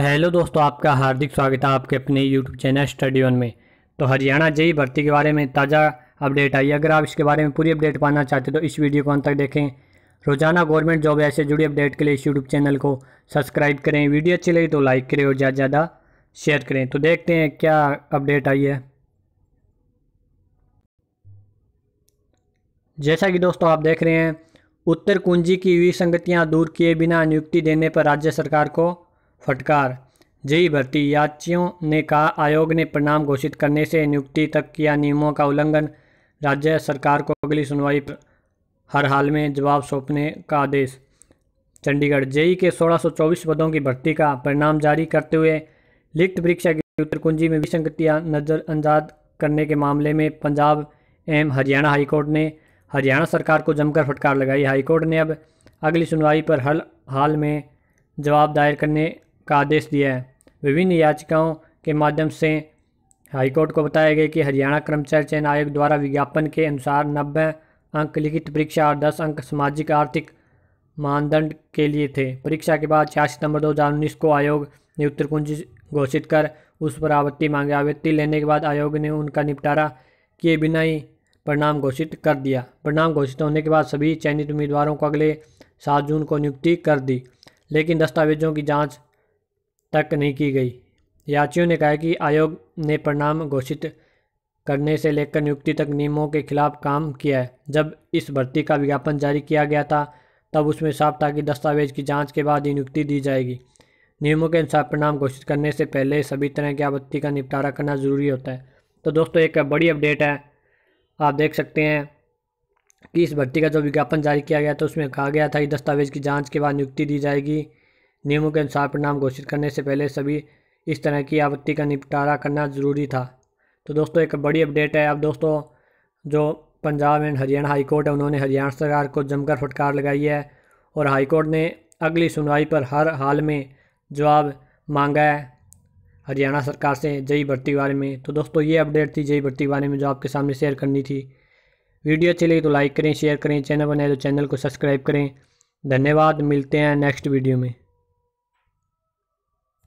hello दोस्तों आपका हार्दिक स्वागत है आपके अपने यूट्यूब चैनल स्टडी वन में तो हरियाणा जेई भर्ती के बारे में ताज़ा अपडेट आई अगर आप इसके बारे में पूरी अपडेट पाना चाहते हैं तो इस वीडियो को अंत तक देखें रोजाना गवर्नमेंट जॉब ऐसे जुड़ी अपडेट के लिए इस यूट्यूब चैनल को सब्सक्राइब करें वीडियो अच्छी लगी तो लाइक करें और ज़्यादा ज़्यादा शेयर करें तो देखते हैं क्या अपडेट आई है जैसा कि दोस्तों आप देख रहे हैं उत्तर कुंजी की विसंगतियाँ दूर किए बिना नियुक्ति देने पर राज्य सरकार को फटकार जेई भर्ती याचियों ने कहा आयोग ने परिणाम घोषित करने से नियुक्ति तक किया नियमों का उल्लंघन राज्य सरकार को अगली सुनवाई पर हर हाल में जवाब सौंपने का आदेश चंडीगढ़ जेई के 1624 पदों की भर्ती का परिणाम जारी करते हुए लिखित परीक्षा की उत्तरकुंजी में विसंगतियां नज़रअंदाज करने के मामले में पंजाब एवं हरियाणा हाईकोर्ट ने हरियाणा सरकार को जमकर फटकार लगाई हाईकोर्ट ने अब अगली सुनवाई पर हर हाल में जवाब दायर करने का आदेश दिया है विभिन्न याचिकाओं के माध्यम से हाईकोर्ट को बताया गया कि हरियाणा कर्मचारी चयन आयोग द्वारा विज्ञापन के अनुसार नब्बे अंक लिखित परीक्षा और दस अंक सामाजिक आर्थिक मानदंड के लिए थे परीक्षा के बाद छह सितंबर उन्नीस को आयोग ने उत्तर कुंजी घोषित कर उस पर आवत्ति मांगे आवृत्ति लेने के बाद आयोग ने उनका निपटारा किए बिना ही परिणाम घोषित कर दिया परिणाम घोषित होने के बाद सभी चयनित उम्मीदवारों को अगले सात जून को नियुक्ति कर दी लेकिन दस्तावेजों की जाँच तक नहीं की गई याचियों ने कहा कि आयोग ने परिणाम घोषित करने से लेकर नियुक्ति तक नियमों के खिलाफ काम किया है जब इस भर्ती का विज्ञापन जारी किया गया था तब उसमें साफ था कि दस्तावेज की जांच के बाद ही नियुक्ति दी जाएगी नियमों के अनुसार परिणाम घोषित करने से पहले सभी तरह की आपत्ति का निपटारा करना ज़रूरी होता है तो दोस्तों एक बड़ी अपडेट है आप देख सकते हैं कि इस भर्ती का जो विज्ञापन जारी किया गया था उसमें कहा गया था कि दस्तावेज की जाँच के बाद नियुक्ति दी जाएगी नियमों के अनुसार परिणाम घोषित करने से पहले सभी इस तरह की आपत्ति का निपटारा करना ज़रूरी था तो दोस्तों एक बड़ी अपडेट है अब दोस्तों जो पंजाब एंड हरियाणा हाईकोर्ट है उन्होंने हरियाणा सरकार को जमकर फटकार लगाई है और हाईकोर्ट ने अगली सुनवाई पर हर हाल में जवाब मांगा है हरियाणा सरकार से जई भर्ती के बारे में तो दोस्तों ये अपडेट थी जई भर्ती के बारे में जो आपके सामने शेयर करनी थी वीडियो अच्छी लगी तो लाइक करें शेयर करें चैनल बनाए तो चैनल को सब्सक्राइब करें धन्यवाद मिलते हैं नेक्स्ट वीडियो में